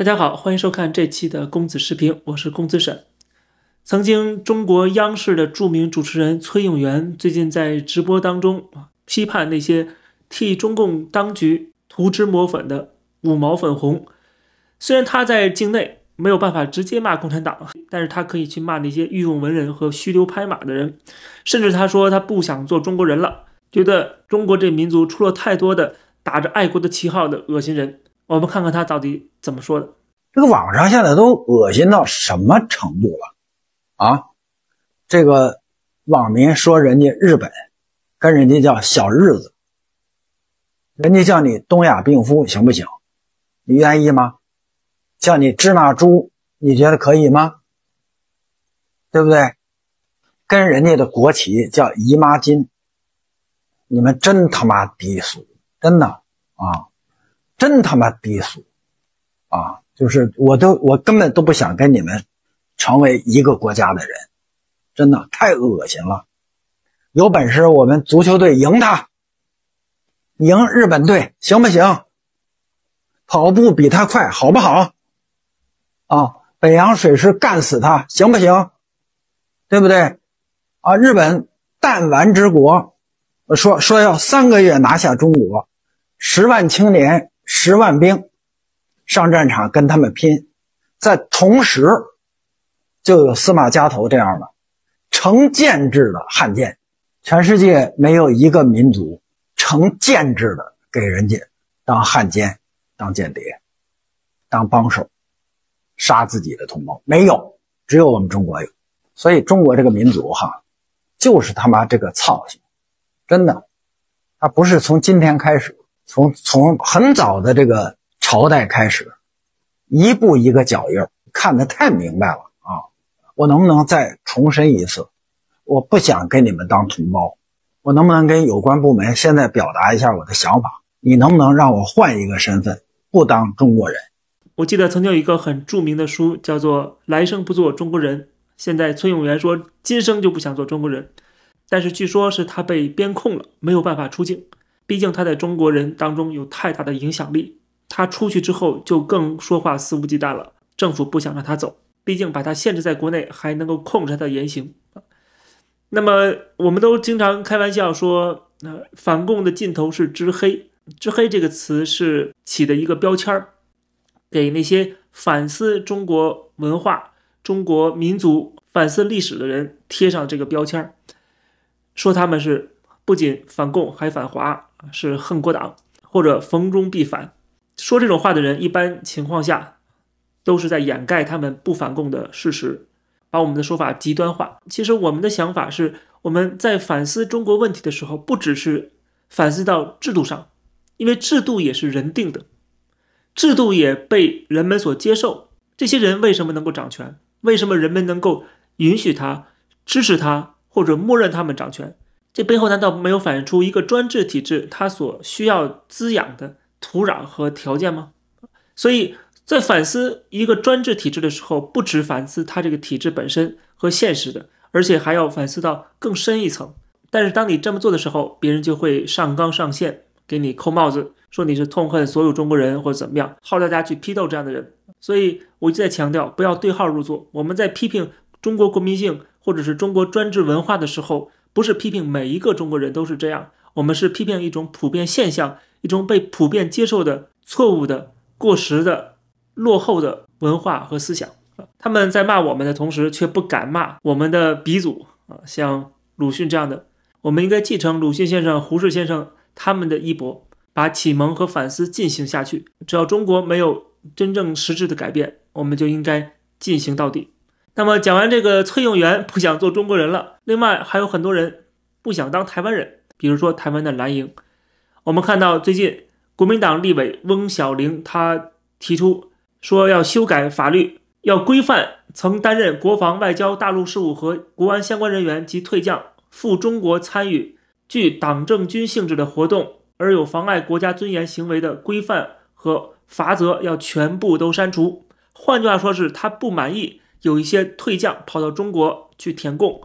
大家好，欢迎收看这期的公子视频，我是公子沈。曾经中国央视的著名主持人崔永元最近在直播当中批判那些替中共当局涂脂抹粉的五毛粉红。虽然他在境内没有办法直接骂共产党，但是他可以去骂那些御用文人和虚流拍马的人。甚至他说他不想做中国人了，觉得中国这民族出了太多的打着爱国的旗号的恶心人。我们看看他到底怎么说的。这个网上现在都恶心到什么程度了啊？这个网民说人家日本，跟人家叫小日子，人家叫你东亚病夫行不行？你愿意吗？叫你芝麻猪，你觉得可以吗？对不对？跟人家的国旗叫姨妈巾，你们真他妈低俗，真的啊！真他妈低俗，啊！就是我都我根本都不想跟你们成为一个国家的人，真的太恶心了。有本事我们足球队赢他，赢日本队行不行？跑步比他快好不好？啊！北洋水师干死他行不行？对不对？啊！日本弹丸之国，说说要三个月拿下中国，十万青年。十万兵上战场跟他们拼，在同时，就有司马家头这样的成建制的汉奸。全世界没有一个民族成建制的给人家当汉奸、当间谍、当帮手，杀自己的同胞没有，只有我们中国有。所以，中国这个民族哈，就是他妈这个操性，真的，他不是从今天开始。从从很早的这个朝代开始，一步一个脚印儿，看得太明白了啊！我能不能再重申一次？我不想跟你们当同胞，我能不能跟有关部门现在表达一下我的想法？你能不能让我换一个身份，不当中国人？我记得曾经有一个很著名的书叫做《来生不做中国人》，现在崔永元说今生就不想做中国人，但是据说是他被边控了，没有办法出境。毕竟他在中国人当中有太大的影响力，他出去之后就更说话肆无忌惮了。政府不想让他走，毕竟把他限制在国内还能够控制他的言行。那么，我们都经常开玩笑说，那反共的尽头是知黑。知黑这个词是起的一个标签儿，给那些反思中国文化、中国民族、反思历史的人贴上这个标签儿，说他们是不仅反共还反华。是恨国党，或者逢中必反，说这种话的人，一般情况下都是在掩盖他们不反共的事实，把我们的说法极端化。其实我们的想法是，我们在反思中国问题的时候，不只是反思到制度上，因为制度也是人定的，制度也被人们所接受。这些人为什么能够掌权？为什么人们能够允许他支持他，或者默认他们掌权？这背后难道没有反映出一个专制体制它所需要滋养的土壤和条件吗？所以在反思一个专制体制的时候，不止反思它这个体制本身和现实的，而且还要反思到更深一层。但是当你这么做的时候，别人就会上纲上线，给你扣帽子，说你是痛恨所有中国人或者怎么样，号召大家去批斗这样的人。所以我一直在强调，不要对号入座。我们在批评中国国民性或者是中国专制文化的时候。不是批评每一个中国人都是这样，我们是批评一种普遍现象，一种被普遍接受的错误的、过时的、落后的文化和思想他们在骂我们的同时，却不敢骂我们的鼻祖啊，像鲁迅这样的。我们应该继承鲁迅先生、胡适先生他们的衣钵，把启蒙和反思进行下去。只要中国没有真正实质的改变，我们就应该进行到底。那么讲完这个，崔永元不想做中国人了。另外还有很多人不想当台湾人，比如说台湾的蓝营。我们看到最近国民党立委翁小玲，他提出说要修改法律，要规范曾担任国防、外交、大陆事务和国安相关人员及退将赴中国参与具党政军性质的活动而有妨碍国家尊严行为的规范和法则，要全部都删除。换句话说是他不满意。有一些退将跑到中国去填供，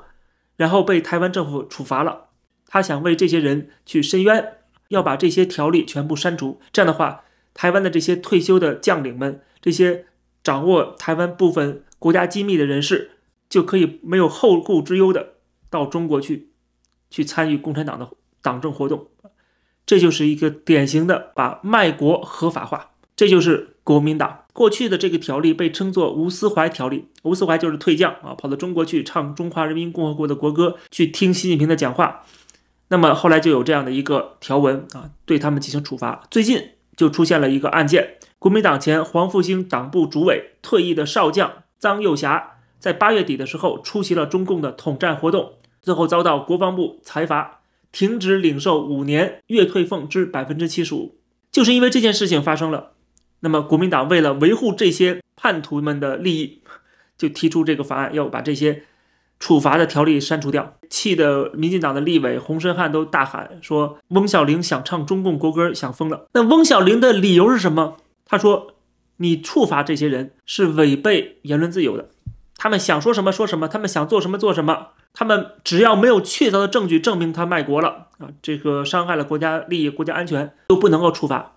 然后被台湾政府处罚了。他想为这些人去申冤，要把这些条例全部删除。这样的话，台湾的这些退休的将领们、这些掌握台湾部分国家机密的人士，就可以没有后顾之忧的到中国去，去参与共产党的党政活动。这就是一个典型的把卖国合法化，这就是国民党。过去的这个条例被称作吴思怀条例，吴思怀就是退将啊，跑到中国去唱中华人民共和国的国歌，去听习近平的讲话。那么后来就有这样的一个条文啊，对他们进行处罚。最近就出现了一个案件，国民党前黄复兴党部主委、退役的少将张幼霞，在八月底的时候出席了中共的统战活动，最后遭到国防部裁罚，停止领受五年月退俸之百分之七十五，就是因为这件事情发生了。那么，国民党为了维护这些叛徒们的利益，就提出这个法案，要把这些处罚的条例删除掉。气的民进党的立委洪申汉都大喊说：“翁小玲想唱中共国歌想疯了。”那翁小玲的理由是什么？他说：“你处罚这些人是违背言论自由的，他们想说什么说什么，他们想做什么做什么，他们只要没有确凿的证据证明他卖国了啊，这个伤害了国家利益、国家安全，都不能够处罚。”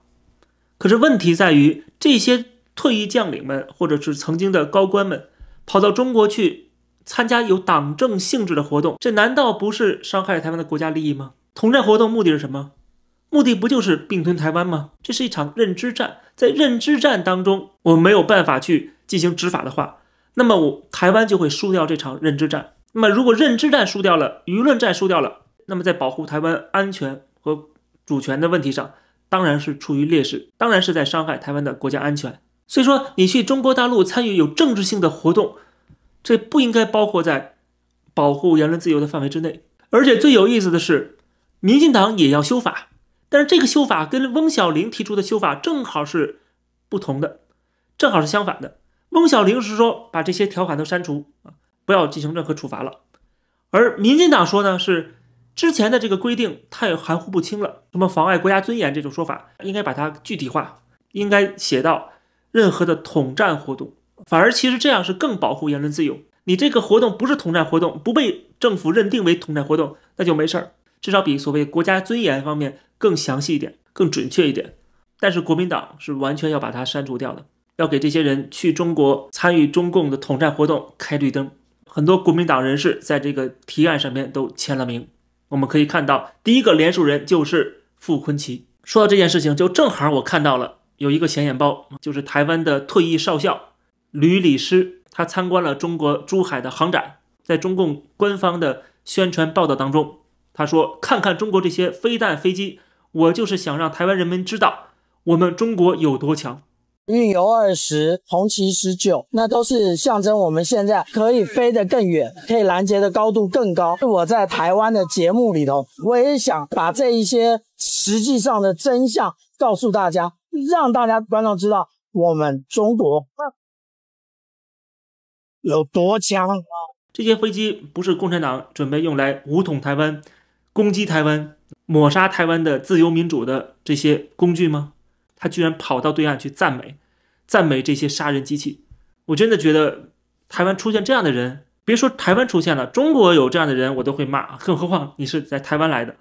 可是问题在于，这些退役将领们，或者是曾经的高官们，跑到中国去参加有党政性质的活动，这难道不是伤害了台湾的国家利益吗？统战活动目的是什么？目的不就是并吞台湾吗？这是一场认知战，在认知战当中，我没有办法去进行执法的话，那么我台湾就会输掉这场认知战。那么如果认知战输掉了，舆论战输掉了，那么在保护台湾安全和主权的问题上。当然是处于劣势，当然是在伤害台湾的国家安全。所以说，你去中国大陆参与有政治性的活动，这不应该包括在保护言论自由的范围之内。而且最有意思的是，民进党也要修法，但是这个修法跟翁小玲提出的修法正好是不同的，正好是相反的。翁小玲是说把这些条款都删除啊，不要进行任何处罚了，而民进党说呢是。之前的这个规定太含糊不清了，什么妨碍国家尊严这种说法，应该把它具体化，应该写到任何的统战活动。反而其实这样是更保护言论自由。你这个活动不是统战活动，不被政府认定为统战活动，那就没事儿。至少比所谓国家尊严方面更详细一点，更准确一点。但是国民党是完全要把它删除掉的，要给这些人去中国参与中共的统战活动开绿灯。很多国民党人士在这个提案上面都签了名。我们可以看到，第一个联署人就是傅昆奇。说到这件事情，就正好我看到了有一个显眼包，就是台湾的退役少校吕礼师，他参观了中国珠海的航展，在中共官方的宣传报道当中，他说：“看看中国这些飞弹飞机，我就是想让台湾人民知道我们中国有多强。”运油二十、红旗十九，那都是象征我们现在可以飞得更远，可以拦截的高度更高。我在台湾的节目里头，我也想把这一些实际上的真相告诉大家，让大家观众知道我们中国有多强。这些飞机不是共产党准备用来武统台湾、攻击台湾、抹杀台湾的自由民主的这些工具吗？他居然跑到对岸去赞美，赞美这些杀人机器，我真的觉得台湾出现这样的人，别说台湾出现了，中国有这样的人我都会骂，更何况你是在台湾来的，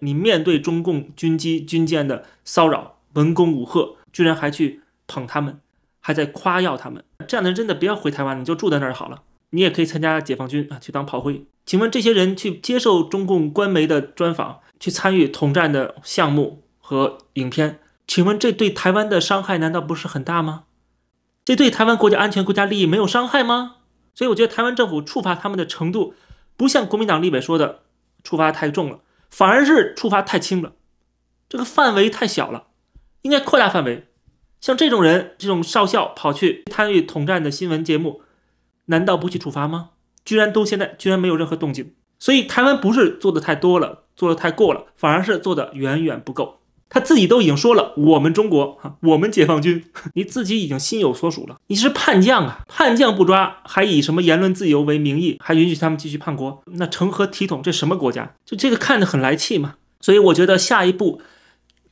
你面对中共军机军舰的骚扰，文攻武赫，居然还去捧他们，还在夸耀他们，这样的人真的不要回台湾，你就住在那儿好了，你也可以参加解放军啊，去当炮灰。请问这些人去接受中共官媒的专访，去参与统战的项目和影片。请问这对台湾的伤害难道不是很大吗？这对台湾国家安全、国家利益没有伤害吗？所以我觉得台湾政府处罚他们的程度，不像国民党立委说的处罚太重了，反而是处罚太轻了，这个范围太小了，应该扩大范围。像这种人，这种少校跑去参与统战的新闻节目，难道不去处罚吗？居然都现在居然没有任何动静。所以台湾不是做的太多了，做的太过了，反而是做的远远不够。他自己都已经说了，我们中国，我们解放军，你自己已经心有所属了，你是叛将啊！叛将不抓，还以什么言论自由为名义，还允许他们继续叛国，那成何体统？这什么国家？就这个看着很来气嘛！所以我觉得下一步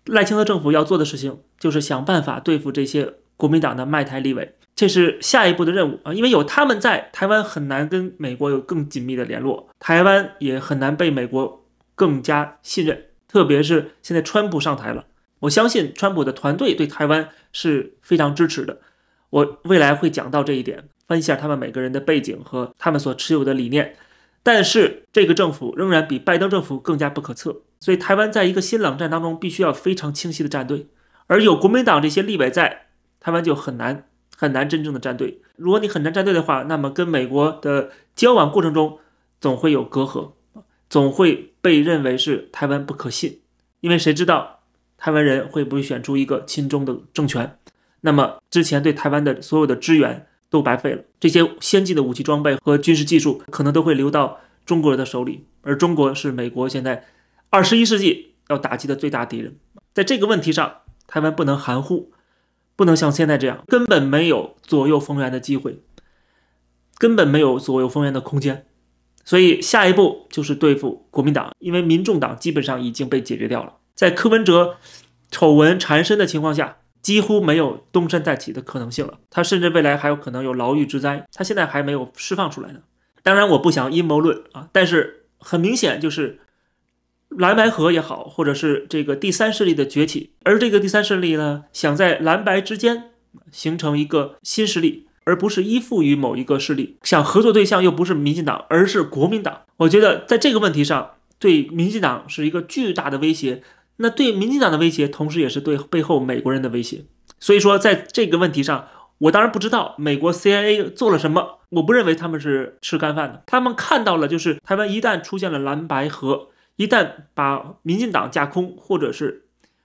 赖清德政府要做的事情，就是想办法对付这些国民党的卖台立委，这是下一步的任务啊！因为有他们在台湾，很难跟美国有更紧密的联络，台湾也很难被美国更加信任。特别是现在川普上台了，我相信川普的团队对台湾是非常支持的。我未来会讲到这一点，分析一下他们每个人的背景和他们所持有的理念。但是这个政府仍然比拜登政府更加不可测，所以台湾在一个新冷战当中，必须要非常清晰的站队。而有国民党这些立委在，台湾就很难很难真正的站队。如果你很难站队的话，那么跟美国的交往过程中总会有隔阂。总会被认为是台湾不可信，因为谁知道台湾人会不会选出一个亲中的政权？那么之前对台湾的所有的支援都白费了，这些先进的武器装备和军事技术可能都会流到中国人的手里。而中国是美国现在二十一世纪要打击的最大敌人，在这个问题上，台湾不能含糊，不能像现在这样根本没有左右逢源的机会，根本没有左右逢源的空间。所以下一步就是对付国民党，因为民众党基本上已经被解决掉了。在柯文哲丑闻缠身的情况下，几乎没有东山再起的可能性了。他甚至未来还有可能有牢狱之灾，他现在还没有释放出来呢。当然，我不想阴谋论啊，但是很明显就是蓝白合也好，或者是这个第三势力的崛起，而这个第三势力呢，想在蓝白之间形成一个新势力。而不是依附于某一个势力，想合作对象又不是民进党，而是国民党。我觉得在这个问题上，对民进党是一个巨大的威胁。那对民进党的威胁，同时也是对背后美国人的威胁。所以说，在这个问题上，我当然不知道美国 CIA 做了什么。我不认为他们是吃干饭的。他们看到了，就是台湾一旦出现了蓝白河，一旦把民进党架空，或者是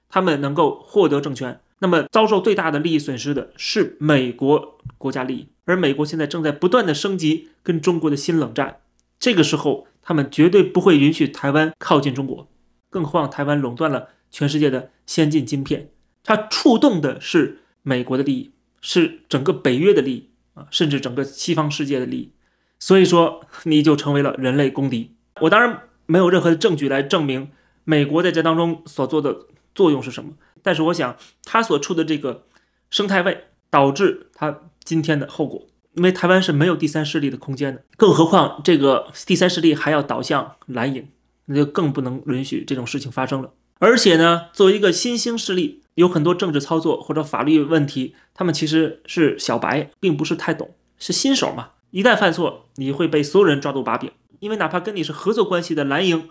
他们能够获得政权。那么，遭受最大的利益损失的是美国国家利益，而美国现在正在不断的升级跟中国的新冷战。这个时候，他们绝对不会允许台湾靠近中国，更何况台湾垄断了全世界的先进晶片，它触动的是美国的利益，是整个北约的利益啊，甚至整个西方世界的利益。所以说，你就成为了人类公敌。我当然没有任何的证据来证明美国在这当中所做的作用是什么。但是我想，他所处的这个生态位导致他今天的后果，因为台湾是没有第三势力的空间的，更何况这个第三势力还要倒向蓝营，那就更不能允许这种事情发生了。而且呢，作为一个新兴势力，有很多政治操作或者法律问题，他们其实是小白，并不是太懂，是新手嘛，一旦犯错，你会被所有人抓住把柄，因为哪怕跟你是合作关系的蓝营，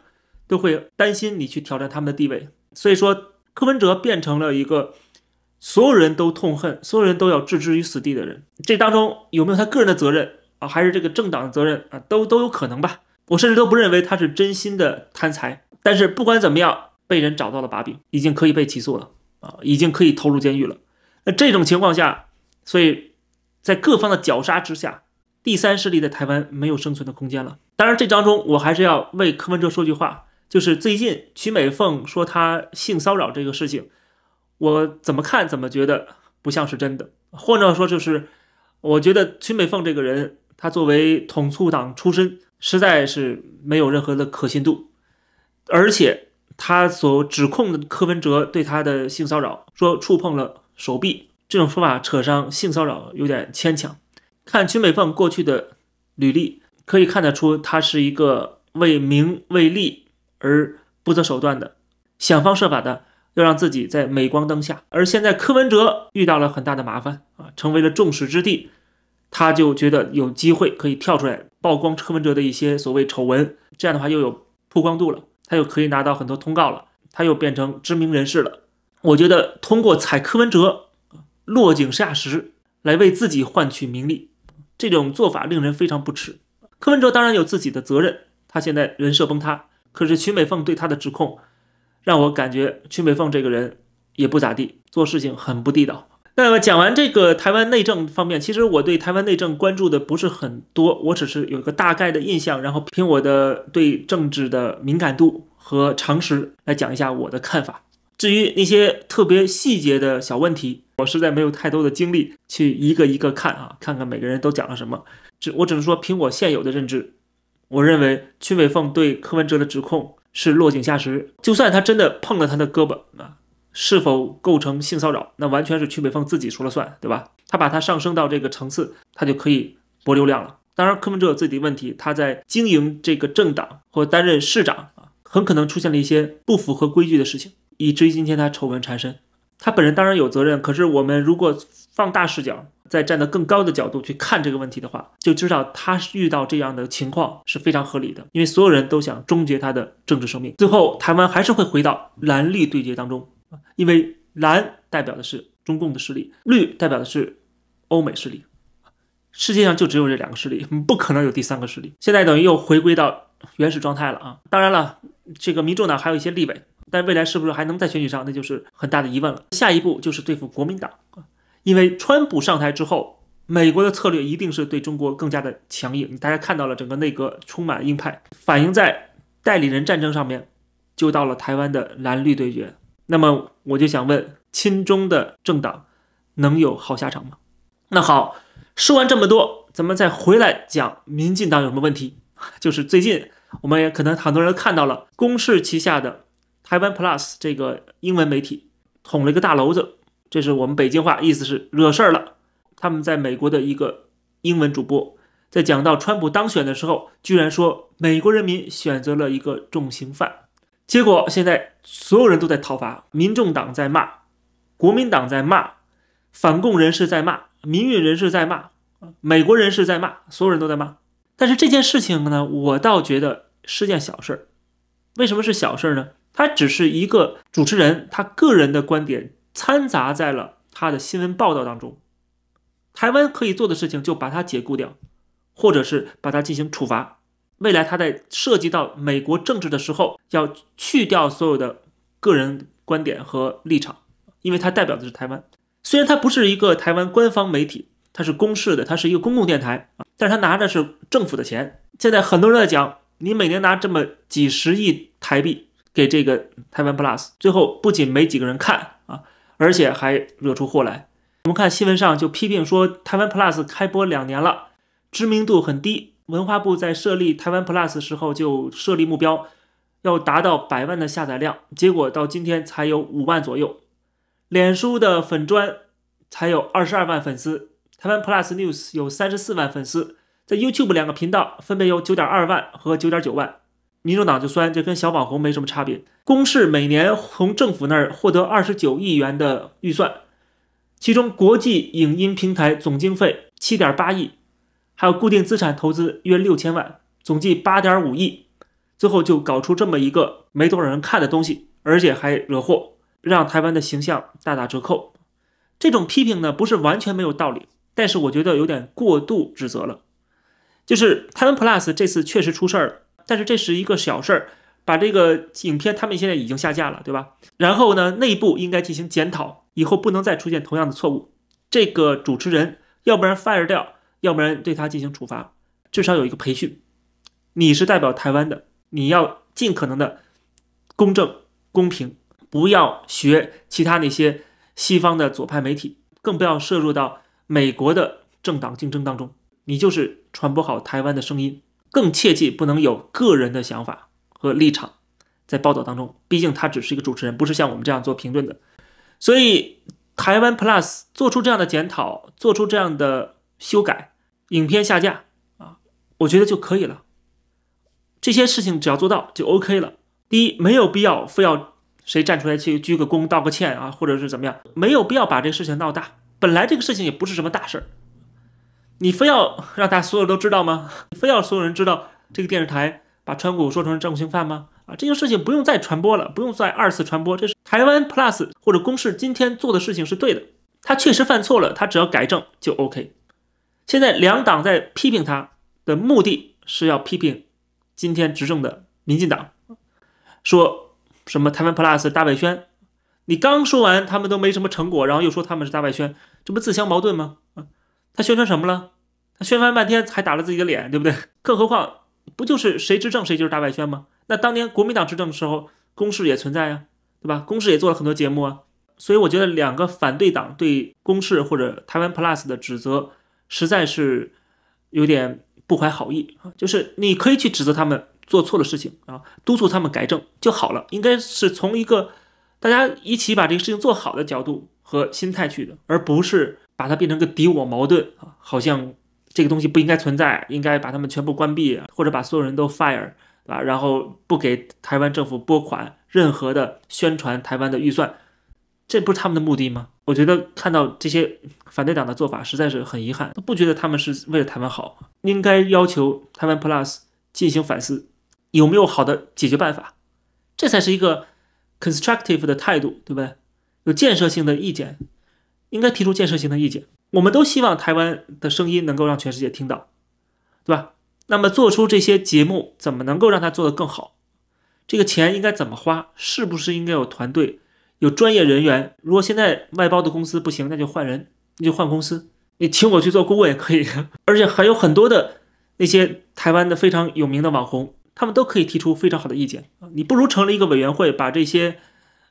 都会担心你去挑战他们的地位，所以说。柯文哲变成了一个所有人都痛恨、所有人都要置之于死地的人。这当中有没有他个人的责任啊，还是这个政党的责任啊，都都有可能吧。我甚至都不认为他是真心的贪财。但是不管怎么样，被人找到了把柄，已经可以被起诉了啊，已经可以投入监狱了。那这种情况下，所以在各方的绞杀之下，第三势力在台湾没有生存的空间了。当然，这当中我还是要为柯文哲说句话。就是最近曲美凤说她性骚扰这个事情，我怎么看怎么觉得不像是真的。或者说，就是我觉得曲美凤这个人，她作为统促党出身，实在是没有任何的可信度。而且她所指控的柯文哲对她的性骚扰，说触碰了手臂，这种说法扯上性骚扰有点牵强。看曲美凤过去的履历，可以看得出她是一个为名为利。而不择手段的，想方设法的要让自己在镁光灯下，而现在柯文哲遇到了很大的麻烦啊，成为了众矢之的，他就觉得有机会可以跳出来曝光柯文哲的一些所谓丑闻，这样的话又有曝光度了，他又可以拿到很多通告了，他又变成知名人士了。我觉得通过踩柯文哲，落井下石来为自己换取名利，这种做法令人非常不齿。柯文哲当然有自己的责任，他现在人设崩塌。可是曲美凤对他的指控，让我感觉曲美凤这个人也不咋地，做事情很不地道。那么讲完这个台湾内政方面，其实我对台湾内政关注的不是很多，我只是有个大概的印象，然后凭我的对政治的敏感度和常识来讲一下我的看法。至于那些特别细节的小问题，我实在没有太多的精力去一个一个看啊，看看每个人都讲了什么，只我只能说凭我现有的认知。我认为曲美凤对柯文哲的指控是落井下石。就算他真的碰了他的胳膊啊，是否构成性骚扰，那完全是曲美凤自己说了算，对吧？他把它上升到这个层次，他就可以博流量了。当然，柯文哲有自己的问题，他在经营这个政党或担任市长啊，很可能出现了一些不符合规矩的事情，以至于今天他丑闻缠身。他本人当然有责任，可是我们如果放大视角，再站得更高的角度去看这个问题的话，就知道他遇到这样的情况是非常合理的，因为所有人都想终结他的政治生命。最后，台湾还是会回到蓝绿对决当中，因为蓝代表的是中共的势力，绿代表的是欧美势力，世界上就只有这两个势力，不可能有第三个势力。现在等于又回归到原始状态了啊！当然了，这个民众呢，还有一些立委。但未来是不是还能在选举上，那就是很大的疑问了。下一步就是对付国民党啊，因为川普上台之后，美国的策略一定是对中国更加的强硬。大家看到了整个内阁充满鹰派，反映在代理人战争上面，就到了台湾的蓝绿对决。那么我就想问，亲中的政党能有好下场吗？那好，说完这么多，咱们再回来讲民进党有什么问题，就是最近我们也可能很多人看到了，公示旗下的。台湾 Plus 这个英文媒体捅了一个大娄子，这是我们北京话，意思是惹事儿了。他们在美国的一个英文主播在讲到川普当选的时候，居然说美国人民选择了一个重刑犯。结果现在所有人都在讨伐，民众党在骂，国民党在骂，反共人士在骂，民运人士在骂，美国人士在骂，所有人都在骂。但是这件事情呢，我倒觉得是件小事儿。为什么是小事儿呢？他只是一个主持人，他个人的观点掺杂在了他的新闻报道当中。台湾可以做的事情，就把它解雇掉，或者是把它进行处罚。未来他在涉及到美国政治的时候，要去掉所有的个人观点和立场，因为他代表的是台湾。虽然它不是一个台湾官方媒体，它是公示的，它是一个公共电台啊，但是它拿的是政府的钱。现在很多人在讲，你每年拿这么几十亿台币。给这个台湾 Plus，最后不仅没几个人看啊，而且还惹出祸来。我们看新闻上就批评说，台湾 Plus 开播两年了，知名度很低。文化部在设立台湾 Plus 时候就设立目标，要达到百万的下载量，结果到今天才有五万左右。脸书的粉砖才有二十二万粉丝，台湾 Plus News 有三十四万粉丝，在 YouTube 两个频道分别有九点二万和九点九万。民主党就酸，就跟小网红没什么差别。公示每年从政府那儿获得二十九亿元的预算，其中国际影音平台总经费七点八亿，还有固定资产投资约六千万，总计八点五亿。最后就搞出这么一个没多少人看的东西，而且还惹祸，让台湾的形象大打折扣。这种批评呢，不是完全没有道理，但是我觉得有点过度指责了。就是台湾 Plus 这次确实出事儿了。但是这是一个小事儿，把这个影片他们现在已经下架了，对吧？然后呢，内部应该进行检讨，以后不能再出现同样的错误。这个主持人，要不然 fire 掉，要不然对他进行处罚，至少有一个培训。你是代表台湾的，你要尽可能的公正公平，不要学其他那些西方的左派媒体，更不要涉入到美国的政党竞争当中。你就是传播好台湾的声音。更切记不能有个人的想法和立场，在报道当中，毕竟他只是一个主持人，不是像我们这样做评论的。所以，台湾 Plus 做出这样的检讨，做出这样的修改，影片下架啊，我觉得就可以了。这些事情只要做到就 OK 了。第一，没有必要非要谁站出来去鞠个躬、道个歉啊，或者是怎么样，没有必要把这事情闹大。本来这个事情也不是什么大事儿。你非要让他所有都知道吗？非要所有人知道这个电视台把川普说成是政性犯吗？啊，这件事情不用再传播了，不用再二次传播。这是台湾 Plus 或者公示今天做的事情是对的，他确实犯错了，他只要改正就 OK。现在两党在批评他的目的是要批评今天执政的民进党，说什么台湾 Plus 大外宣，你刚说完他们都没什么成果，然后又说他们是大外宣，这不自相矛盾吗？他宣传什么了？他宣传半天，还打了自己的脸，对不对？更何况，不就是谁执政谁就是大外宣吗？那当年国民党执政的时候，公示也存在啊，对吧？公示也做了很多节目啊。所以我觉得，两个反对党对公示或者台湾 Plus 的指责，实在是有点不怀好意啊。就是你可以去指责他们做错了事情啊，督促他们改正就好了。应该是从一个大家一起把这个事情做好的角度和心态去的，而不是。把它变成个敌我矛盾啊，好像这个东西不应该存在，应该把他们全部关闭，或者把所有人都 fire 啊，然后不给台湾政府拨款任何的宣传台湾的预算，这不是他们的目的吗？我觉得看到这些反对党的做法实在是很遗憾，不觉得他们是为了台湾好，应该要求台湾 Plus 进行反思，有没有好的解决办法，这才是一个 constructive 的态度，对不对？有建设性的意见。应该提出建设性的意见。我们都希望台湾的声音能够让全世界听到，对吧？那么做出这些节目，怎么能够让它做得更好？这个钱应该怎么花？是不是应该有团队、有专业人员？如果现在外包的公司不行，那就换人，那就换公司。你请我去做顾问也可以。而且还有很多的那些台湾的非常有名的网红，他们都可以提出非常好的意见。你不如成立一个委员会，把这些。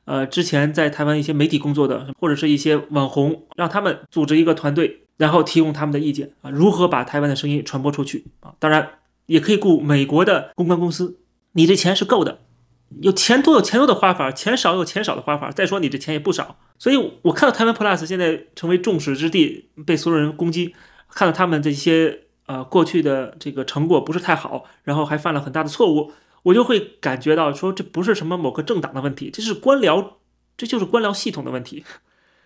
呃，之前在台湾一些媒体工作的，或者是一些网红，让他们组织一个团队，然后提供他们的意见啊，如何把台湾的声音传播出去啊？当然，也可以雇美国的公关公司，你这钱是够的，有钱多有钱多的花法，钱少有钱少的花法。再说你这钱也不少，所以，我看到台湾 Plus 现在成为众矢之的，被所有人攻击，看到他们这些呃过去的这个成果不是太好，然后还犯了很大的错误。我就会感觉到，说这不是什么某个政党的问题，这是官僚，这就是官僚系统的问题，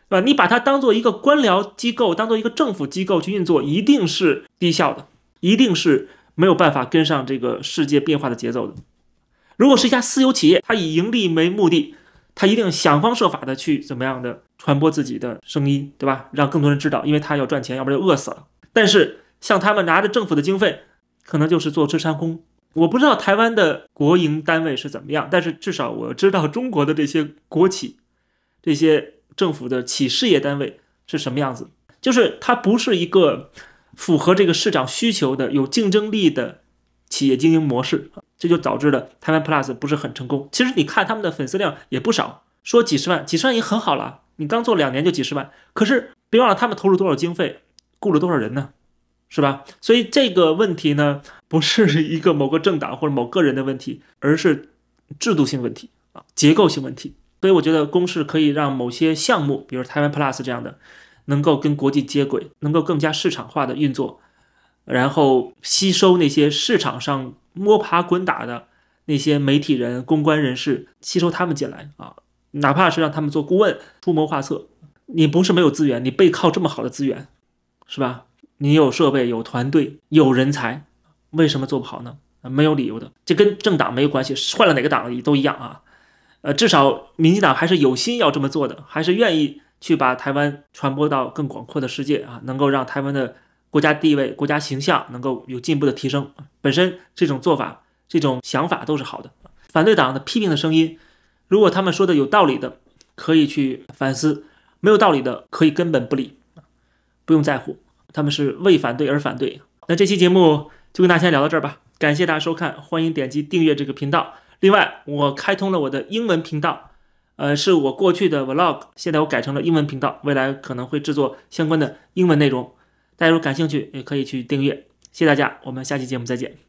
对吧？你把它当做一个官僚机构，当做一个政府机构去运作，一定是低效的，一定是没有办法跟上这个世界变化的节奏的。如果是一家私有企业，它以盈利为目的，它一定想方设法的去怎么样的传播自己的声音，对吧？让更多人知道，因为它要赚钱，要不然就饿死了。但是像他们拿着政府的经费，可能就是坐吃山空。我不知道台湾的国营单位是怎么样，但是至少我知道中国的这些国企、这些政府的企事业单位是什么样子。就是它不是一个符合这个市场需求的有竞争力的企业经营模式，这就导致了台湾 Plus 不是很成功。其实你看他们的粉丝量也不少，说几十万、几十万已经很好了。你刚做两年就几十万，可是别忘了他们投入多少经费，雇了多少人呢，是吧？所以这个问题呢。不是一个某个政党或者某个人的问题，而是制度性问题啊，结构性问题。所以我觉得公式可以让某些项目，比如台湾 Plus 这样的，能够跟国际接轨，能够更加市场化的运作，然后吸收那些市场上摸爬滚打的那些媒体人、公关人士，吸收他们进来啊，哪怕是让他们做顾问、出谋划策。你不是没有资源，你背靠这么好的资源，是吧？你有设备，有团队，有人才。为什么做不好呢？没有理由的，这跟政党没有关系，换了哪个党也都一样啊。呃，至少民进党还是有心要这么做的，还是愿意去把台湾传播到更广阔的世界啊，能够让台湾的国家地位、国家形象能够有进步的提升。本身这种做法、这种想法都是好的。反对党的批评的声音，如果他们说的有道理的，可以去反思；没有道理的，可以根本不理，不用在乎。他们是为反对而反对。那这期节目。就跟大家先聊到这儿吧，感谢大家收看，欢迎点击订阅这个频道。另外，我开通了我的英文频道，呃，是我过去的 vlog，现在我改成了英文频道，未来可能会制作相关的英文内容，大家如果感兴趣也可以去订阅。谢谢大家，我们下期节目再见。